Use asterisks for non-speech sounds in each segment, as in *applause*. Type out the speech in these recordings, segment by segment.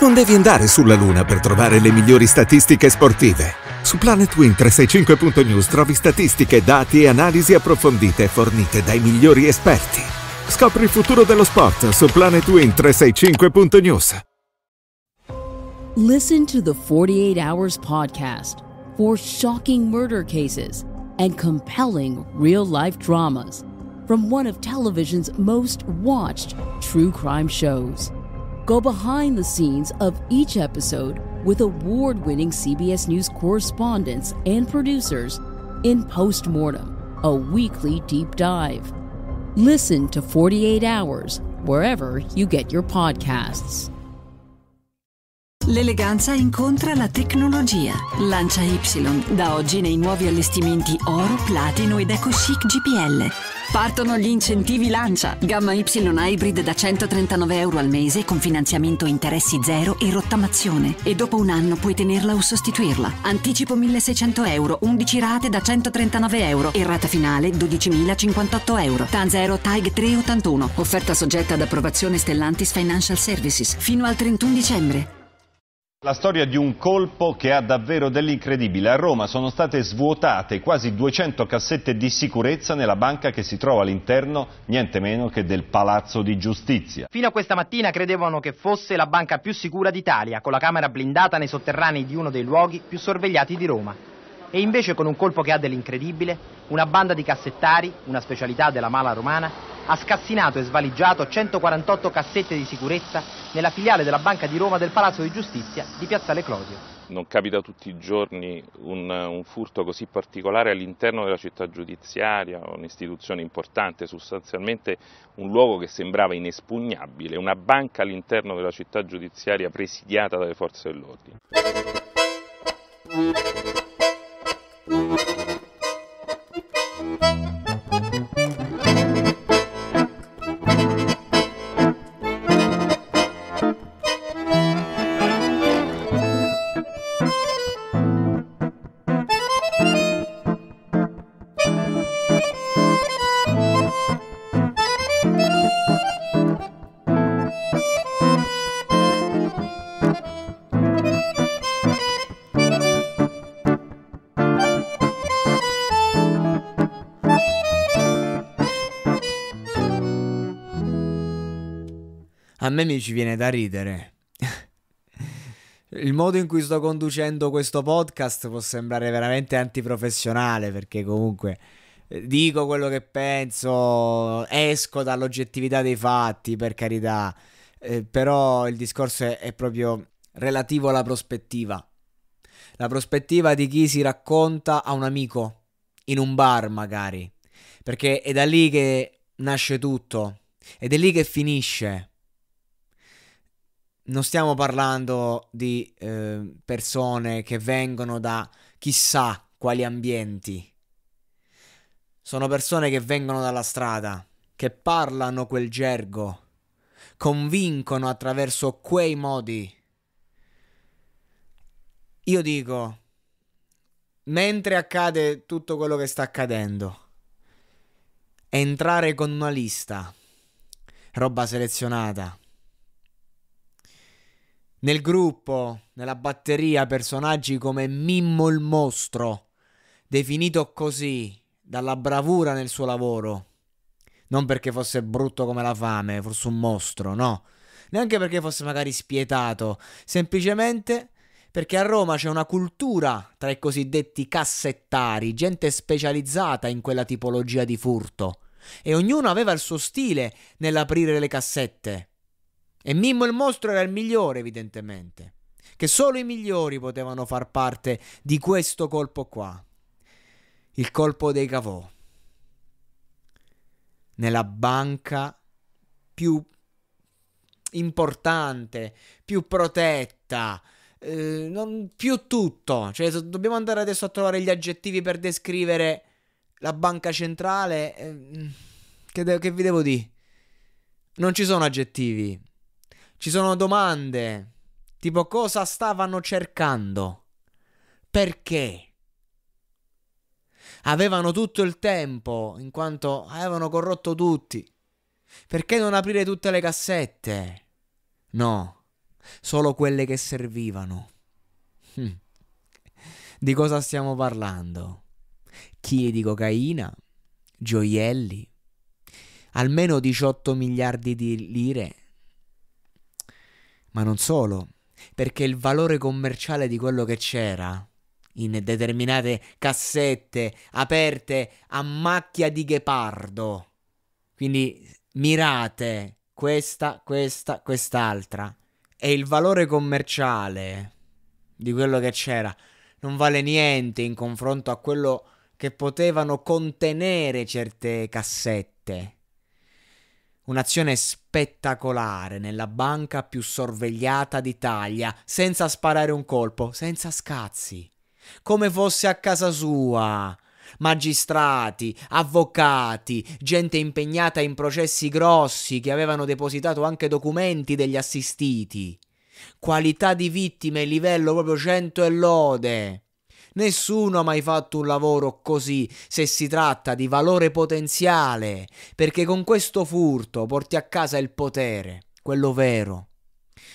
Non devi andare sulla Luna per trovare le migliori statistiche sportive. Su planetwin 365news trovi statistiche, dati e analisi approfondite fornite dai migliori esperti. Scopri il futuro dello sport su planetwin 365news Listen to the 48 Hours podcast for shocking murder cases and compelling real-life dramas from one of television's most watched true crime shows. go behind the scenes of each episode with award winning CBS News correspondents and producers in Postmortem, a weekly deep dive. Listen to 48 Hours wherever you get your podcasts. L'eleganza incontra la tecnologia. Lancia Y, da oggi nei nuovi allestimenti oro, platino ed eco chic GPL. Partono gli incentivi Lancia, gamma Y hybrid da 139 euro al mese con finanziamento interessi zero e rottamazione. E dopo un anno puoi tenerla o sostituirla. Anticipo 1600 euro, 11 rate da 139 euro e rata finale 12.058 euro. Tanzero TAG 381, offerta soggetta ad approvazione Stellantis Financial Services fino al 31 dicembre. La storia di un colpo che ha davvero dell'incredibile. A Roma sono state svuotate quasi 200 cassette di sicurezza nella banca che si trova all'interno niente meno che del Palazzo di Giustizia. Fino a questa mattina credevano che fosse la banca più sicura d'Italia, con la camera blindata nei sotterranei di uno dei luoghi più sorvegliati di Roma. E invece con un colpo che ha dell'incredibile, una banda di cassettari, una specialità della mala romana, ha scassinato e svaligiato 148 cassette di sicurezza nella filiale della Banca di Roma del Palazzo di Giustizia di Piazzale Clodio. Non capita tutti i giorni un, un furto così particolare all'interno della città giudiziaria, un'istituzione importante, sostanzialmente un luogo che sembrava inespugnabile, una banca all'interno della città giudiziaria presidiata dalle forze dell'ordine. A me mi ci viene da ridere. Il modo in cui sto conducendo questo podcast può sembrare veramente antiprofessionale perché comunque eh, dico quello che penso, esco dall'oggettività dei fatti, per carità, eh, però il discorso è, è proprio relativo alla prospettiva. La prospettiva di chi si racconta a un amico, in un bar magari, perché è da lì che nasce tutto ed è lì che finisce non stiamo parlando di eh, persone che vengono da chissà quali ambienti. Sono persone che vengono dalla strada, che parlano quel gergo, convincono attraverso quei modi. Io dico, mentre accade tutto quello che sta accadendo, entrare con una lista, roba selezionata nel gruppo, nella batteria, personaggi come Mimmo il Mostro, definito così dalla bravura nel suo lavoro. Non perché fosse brutto come la fame, fosse un mostro, no. Neanche perché fosse magari spietato, semplicemente perché a Roma c'è una cultura tra i cosiddetti cassettari, gente specializzata in quella tipologia di furto. E ognuno aveva il suo stile nell'aprire le cassette. E Mimmo il mostro era il migliore, evidentemente. Che solo i migliori potevano far parte di questo colpo qua. Il colpo dei cavò. Nella banca più importante, più protetta, eh, non più tutto. Cioè, dobbiamo andare adesso a trovare gli aggettivi per descrivere la banca centrale. Eh, che, de- che vi devo dire? Non ci sono aggettivi. Ci sono domande tipo cosa stavano cercando? Perché? Avevano tutto il tempo, in quanto avevano corrotto tutti. Perché non aprire tutte le cassette? No, solo quelle che servivano. Hm. Di cosa stiamo parlando? Chili di cocaina, gioielli, almeno 18 miliardi di lire ma non solo, perché il valore commerciale di quello che c'era in determinate cassette aperte a macchia di ghepardo. Quindi mirate questa, questa, quest'altra. E il valore commerciale di quello che c'era non vale niente in confronto a quello che potevano contenere certe cassette. Un'azione spettacolare nella banca più sorvegliata d'Italia, senza sparare un colpo, senza scazzi. Come fosse a casa sua. Magistrati, avvocati, gente impegnata in processi grossi che avevano depositato anche documenti degli assistiti. Qualità di vittime, livello proprio cento e lode. Nessuno ha mai fatto un lavoro così se si tratta di valore potenziale, perché con questo furto porti a casa il potere, quello vero.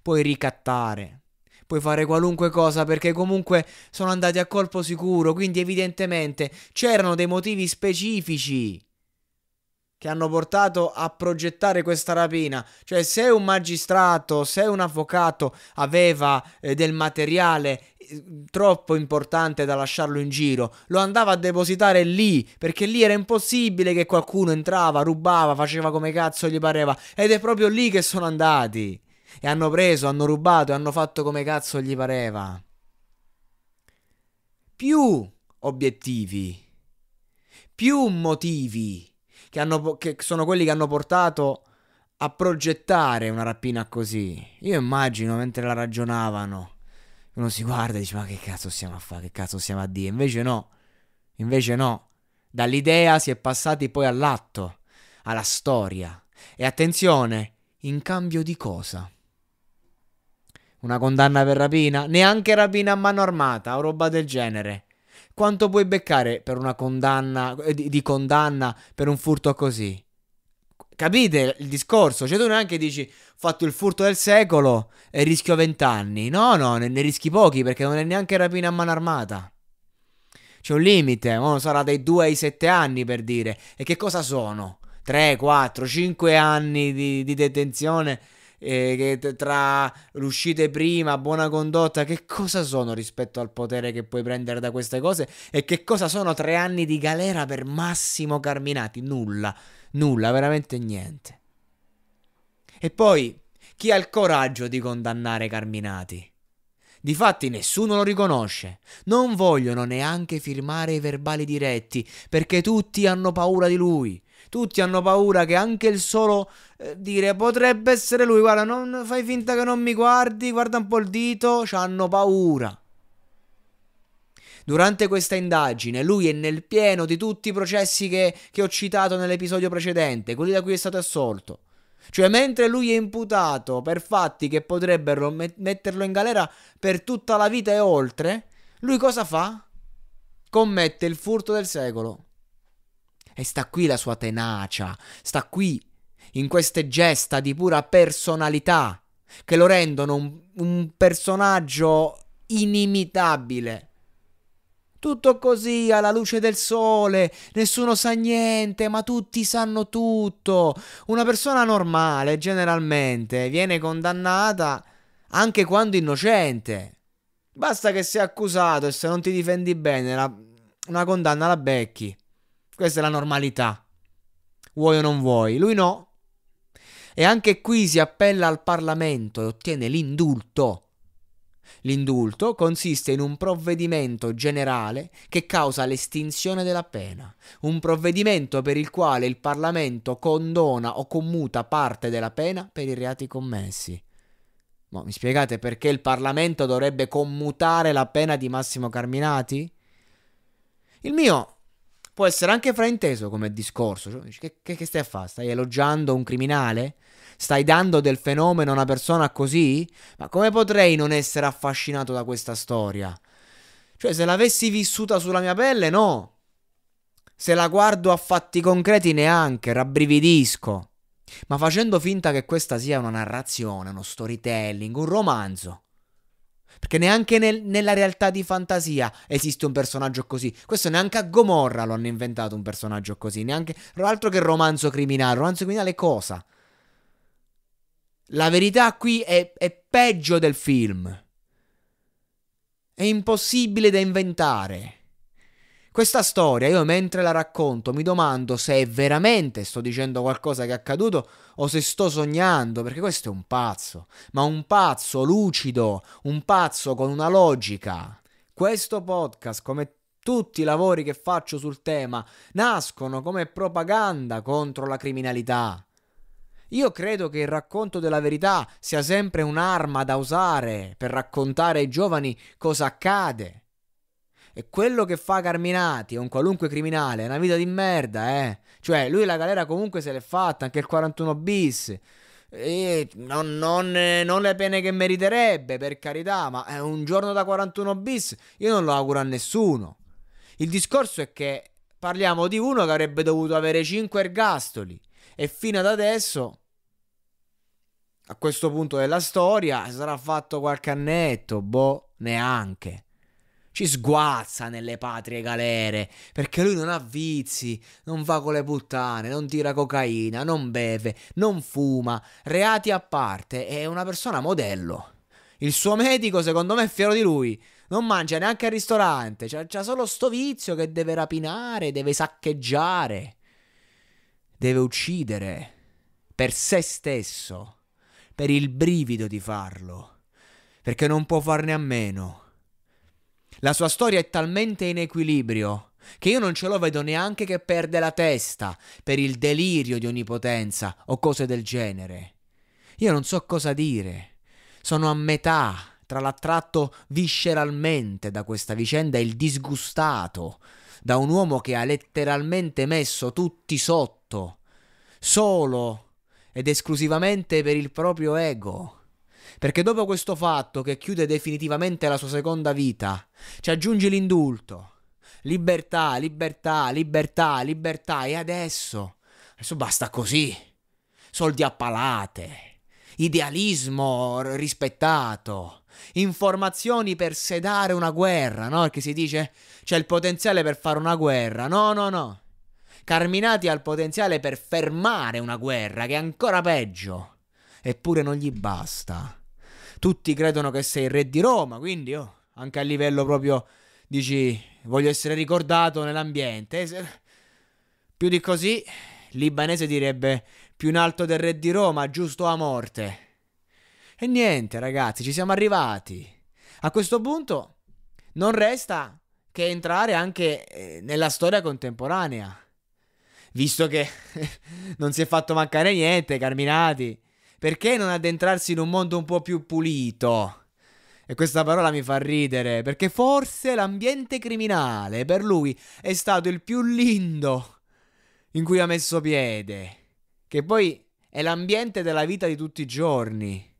Puoi ricattare, puoi fare qualunque cosa perché comunque sono andati a colpo sicuro, quindi evidentemente c'erano dei motivi specifici che hanno portato a progettare questa rapina. Cioè se un magistrato, se un avvocato aveva eh, del materiale troppo importante da lasciarlo in giro. Lo andava a depositare lì, perché lì era impossibile che qualcuno entrava, rubava, faceva come cazzo gli pareva. Ed è proprio lì che sono andati. E hanno preso, hanno rubato e hanno fatto come cazzo gli pareva. Più obiettivi, più motivi che, hanno, che sono quelli che hanno portato a progettare una rapina così. Io immagino mentre la ragionavano uno si guarda e dice ma che cazzo stiamo a fare, che cazzo stiamo a dire, invece no, invece no, dall'idea si è passati poi all'atto, alla storia, e attenzione, in cambio di cosa? Una condanna per rapina? Neanche rapina a mano armata o roba del genere. Quanto puoi beccare per una condanna, eh, di, di condanna per un furto così? Capite il discorso? Cioè tu neanche dici ho fatto il furto del secolo e rischio vent'anni. No, no, ne, ne rischi pochi perché non è neanche rapina a mano armata. C'è un limite, uno sarà dai 2 ai 7 anni per dire. E che cosa sono? 3, 4, 5 anni di, di detenzione eh, che tra l'uscita prima, buona condotta, che cosa sono rispetto al potere che puoi prendere da queste cose? E che cosa sono 3 anni di galera per Massimo Carminati? Nulla. Nulla, veramente niente. E poi, chi ha il coraggio di condannare Carminati? Difatti nessuno lo riconosce. Non vogliono neanche firmare i verbali diretti, perché tutti hanno paura di lui. Tutti hanno paura che anche il solo eh, dire potrebbe essere lui, guarda, non fai finta che non mi guardi, guarda un po' il dito, hanno paura. Durante questa indagine lui è nel pieno di tutti i processi che, che ho citato nell'episodio precedente, quelli da cui è stato assolto. Cioè, mentre lui è imputato per fatti che potrebbero metterlo in galera per tutta la vita e oltre, lui cosa fa? Commette il furto del secolo. E sta qui la sua tenacia, sta qui in queste gesta di pura personalità che lo rendono un, un personaggio inimitabile. Tutto così, alla luce del sole, nessuno sa niente, ma tutti sanno tutto. Una persona normale, generalmente, viene condannata anche quando innocente. Basta che sei accusato e se non ti difendi bene, la... una condanna la becchi. Questa è la normalità. Vuoi o non vuoi? Lui no. E anche qui si appella al Parlamento e ottiene l'indulto. L'indulto consiste in un provvedimento generale che causa l'estinzione della pena, un provvedimento per il quale il Parlamento condona o commuta parte della pena per i reati commessi. Ma mi spiegate perché il Parlamento dovrebbe commutare la pena di Massimo Carminati? Il mio può essere anche frainteso come discorso. Cioè, che, che, stai a fare? Stai elogiando un criminale? Stai dando del fenomeno a una persona così? Ma come potrei non essere affascinato da questa storia? Cioè, se l'avessi vissuta sulla mia pelle, no. Se la guardo a fatti concreti neanche, rabbrividisco. Ma facendo finta che questa sia una narrazione, uno storytelling, un romanzo. Perché neanche nel, nella realtà di fantasia esiste un personaggio così. Questo neanche a Gomorra lo hanno inventato un personaggio così. Neanche altro che romanzo criminale. Romanzo criminale cosa? La verità qui è, è peggio del film. È impossibile da inventare. Questa storia io mentre la racconto mi domando se è veramente sto dicendo qualcosa che è accaduto o se sto sognando, perché questo è un pazzo, ma un pazzo lucido, un pazzo con una logica. Questo podcast, come tutti i lavori che faccio sul tema, nascono come propaganda contro la criminalità. Io credo che il racconto della verità sia sempre un'arma da usare per raccontare ai giovani cosa accade. E quello che fa Carminati o un qualunque criminale è una vita di merda, eh. Cioè, lui la galera comunque se l'è fatta, anche il 41 bis. E non, non, non, le pene che meriterebbe, per carità, ma eh, un giorno da 41 bis io non lo auguro a nessuno. Il discorso è che parliamo di uno che avrebbe dovuto avere 5 ergastoli e fino ad adesso, a questo punto della storia, sarà fatto qualche annetto, boh, neanche. Ci sguazza nelle patrie galere, perché lui non ha vizi, non va con le puttane, non tira cocaina, non beve, non fuma, reati a parte, è una persona modello. Il suo medico, secondo me, è fiero di lui. Non mangia neanche al ristorante. C'ha, c'ha solo sto vizio che deve rapinare, deve saccheggiare deve uccidere per se stesso, per il brivido di farlo, perché non può farne a meno. La sua storia è talmente in equilibrio che io non ce lo vedo neanche che perde la testa per il delirio di onnipotenza o cose del genere. Io non so cosa dire. Sono a metà tra l'attratto visceralmente da questa vicenda e il disgustato da un uomo che ha letteralmente messo tutti sotto fatto solo ed esclusivamente per il proprio ego. Perché dopo questo fatto che chiude definitivamente la sua seconda vita, ci aggiunge l'indulto. Libertà, libertà, libertà, libertà. E adesso? Adesso basta così. Soldi a palate. Idealismo rispettato. Informazioni per sedare una guerra, no? Perché si dice c'è il potenziale per fare una guerra. No, no, no. Carminati ha il potenziale per fermare una guerra che è ancora peggio. Eppure non gli basta. Tutti credono che sei il re di Roma, quindi oh, anche a livello proprio dici voglio essere ricordato nell'ambiente. Più di così, libanese direbbe più in alto del re di Roma, giusto a morte. E niente, ragazzi, ci siamo arrivati. A questo punto non resta che entrare anche eh, nella storia contemporanea visto che *laughs* non si è fatto mancare niente, Carminati, perché non addentrarsi in un mondo un po' più pulito? E questa parola mi fa ridere, perché forse l'ambiente criminale per lui è stato il più lindo in cui ha messo piede, che poi è l'ambiente della vita di tutti i giorni.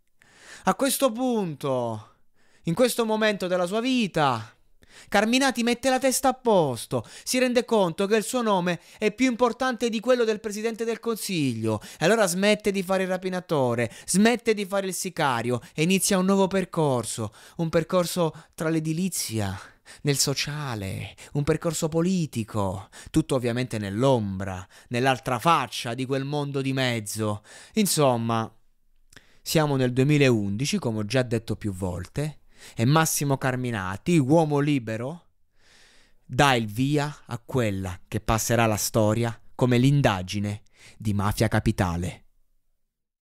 A questo punto, in questo momento della sua vita, Carminati mette la testa a posto, si rende conto che il suo nome è più importante di quello del Presidente del Consiglio e allora smette di fare il rapinatore, smette di fare il sicario e inizia un nuovo percorso, un percorso tra l'edilizia nel sociale, un percorso politico, tutto ovviamente nell'ombra, nell'altra faccia di quel mondo di mezzo. Insomma, siamo nel 2011, come ho già detto più volte, e Massimo Carminati, uomo libero, dà il via a quella che passerà la storia come l'indagine di Mafia Capitale.